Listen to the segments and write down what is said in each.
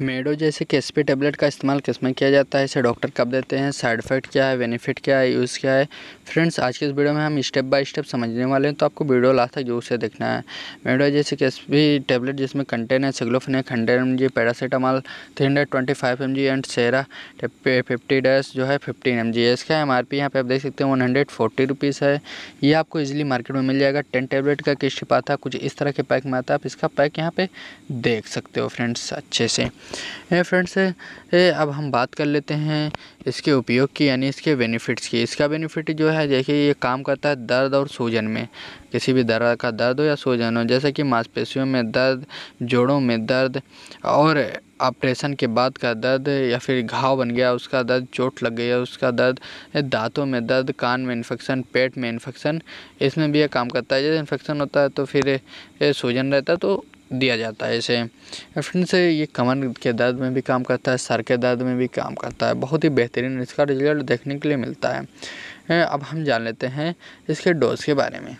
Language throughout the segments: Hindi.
मेडो जैसे कैसपी टेबलेट का इस्तेमाल किस में किया जाता है इसे डॉक्टर कब देते हैं साइड इफेक्ट क्या है बेनिफिट क्या है यूज़ क्या है फ्रेंड्स आज के इस वीडियो में हम स्टेप बाय स्टेप समझने वाले हैं तो आपको वीडियो लास्ट तक जरूर से देखना है मेडो जैसे कैसपी टेबलेट जिसमें कंटेन है सिग्लोफिनेक hundred M G paracetamol three hundred twenty five M G and सेरा फिफ्टी डैश जो है फिफ्टीन एम जी है इसका एम आर पी यहाँ पर आप देख सकते हैं वन हंड्रेड फोर्टी रुपीज़ है ये आपको ईजिली मार्केट में मिल जाएगा टेन टैबलेट का किस पाता कुछ इस तरह के पैक में आता है आप इसका पैक यहाँ पर देख सकते हो फ्रेंड्स अच्छे से फ्रेंड्स अब हम बात कर लेते हैं इसके उपयोग की यानी इसके बेनिफिट्स की इसका बेनिफिट जो है देखिए ये काम करता है दर्द और सूजन में किसी भी दर्द का दर्द हो या सूजन हो जैसे कि मांसपेशियों में दर्द जोड़ों में दर्द और ऑपरेशन के बाद का दर्द या फिर घाव बन गया उसका दर्द चोट लग गई है उसका दर्द दांतों में दर्द कान में इन्फेक्शन पेट में इन्फेक्शन इसमें भी यह काम करता है जैसे इन्फेक्शन होता है तो फिर सूजन रहता है तो दिया जाता है इसे फ्रेंड्स ये कमर के दर्द में भी काम करता है सर के दर्द में भी काम करता है बहुत ही बेहतरीन इसका रिजल्ट देखने के लिए मिलता है अब हम जान लेते हैं इसके डोज के बारे में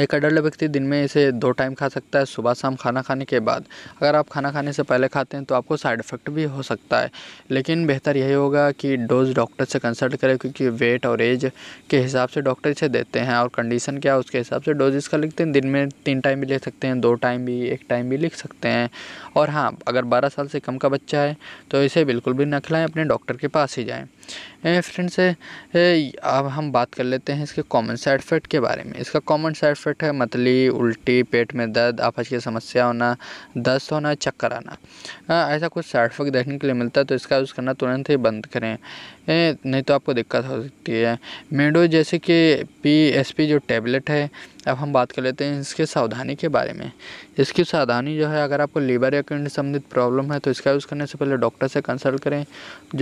एक अडल्ट व्यक्ति दिन में इसे दो टाइम खा सकता है सुबह शाम खाना खाने के बाद अगर आप खाना खाने से पहले खाते हैं तो आपको साइड इफ़ेक्ट भी हो सकता है लेकिन बेहतर यही होगा कि डोज डॉक्टर से कंसल्ट करें क्योंकि वेट और एज के हिसाब से डॉक्टर इसे देते हैं और कंडीशन क्या है उसके हिसाब से डोज इसका लिखते हैं दिन में तीन टाइम भी ले सकते हैं दो टाइम भी एक टाइम भी लिख सकते हैं और हाँ अगर बारह साल से कम का बच्चा है तो इसे बिल्कुल भी ना खिलाएँ अपने डॉक्टर के पास ही जाएँ फ्रेंड्स अब हम बात कर लेते हैं इसके कॉमन साइड इफ़ेक्ट के बारे में इसका कॉमन साइड परफेक्ट है मतली उल्टी पेट में दर्द आपस की समस्या होना दस्त होना चक्कर आना ऐसा कुछ साइड इफेक्ट देखने के लिए मिलता है तो इसका यूज़ करना तुरंत ही बंद करें ए, नहीं तो आपको दिक्कत हो सकती है मेडो जैसे कि पी एस पी जो टेबलेट है अब हम बात कर लेते हैं इसके सावधानी के बारे में इसकी सावधानी जो है अगर आपको लीवर या किडनी संबंधित प्रॉब्लम है तो इसका यूज़ करने से पहले डॉक्टर से कंसल्ट करें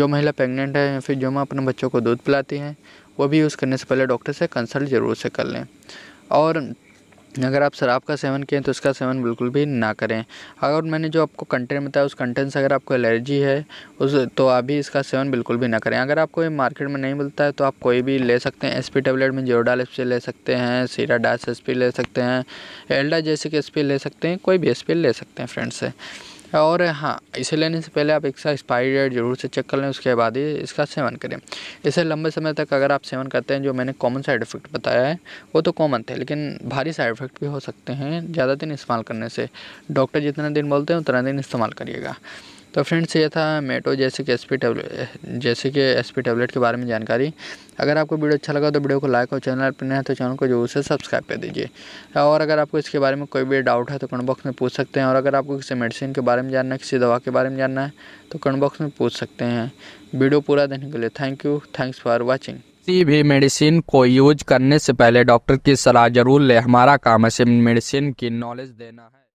जो महिला प्रेगनेंट है या फिर जो माँ अपने बच्चों को दूध पिलाती हैं वो भी यूज़ करने से पहले डॉक्टर से कंसल्ट ज़रूर से कर लें और अगर आप शराब का सेवन किए तो इसका सेवन बिल्कुल भी ना करें अगर मैंने जो आपको कंटेंट बताया उस कंटेंट से अगर आपको एलर्जी है उस तो आप भी इसका सेवन बिल्कुल भी ना करें अगर आपको ये मार्केट में नहीं मिलता है तो आप कोई भी ले सकते हैं एसपी टेबलेट में जीरोडाल एस ले सकते हैं सीरा डास एस ले सकते हैं एल्डा जैसे के एस ले सकते हैं कोई भी एस ले सकते हैं फ्रेंड्स से और हाँ इसे लेने से पहले आप इसका एक्सपायरी डेट जरूर से चेक कर लें उसके बाद ही इसका सेवन करें इसे लंबे समय तक अगर आप सेवन करते हैं जो मैंने कॉमन साइड इफ़ेक्ट बताया है वो तो कॉमन थे लेकिन भारी साइड इफ़ेक्ट भी हो सकते हैं ज़्यादा दिन इस्तेमाल करने से डॉक्टर जितना दिन बोलते हैं उतना दिन इस्तेमाल करिएगा तो फ्रेंड्स ये था मेटो जैसे कि एस पी जैसे कि एस पी टैबलेट के बारे में जानकारी अगर आपको वीडियो अच्छा लगा तो वीडियो को लाइक और चैनल पर है तो चैनल को जरूर से सब्सक्राइब कर दीजिए और अगर आपको इसके बारे में कोई भी डाउट है तो कमेंट बॉक्स में पूछ सकते हैं और अगर आपको किसी मेडिसिन के बारे में जानना है किसी दवा के बारे में जानना है तो कमेंट बॉक्स में पूछ सकते हैं वीडियो पूरा देखने के लिए thank you thanks for watching किसी भी मेडिसिन को यूज करने से पहले डॉक्टर की सलाह जरूर लें हमारा काम है सिर्फ मेडिसिन की नॉलेज देना है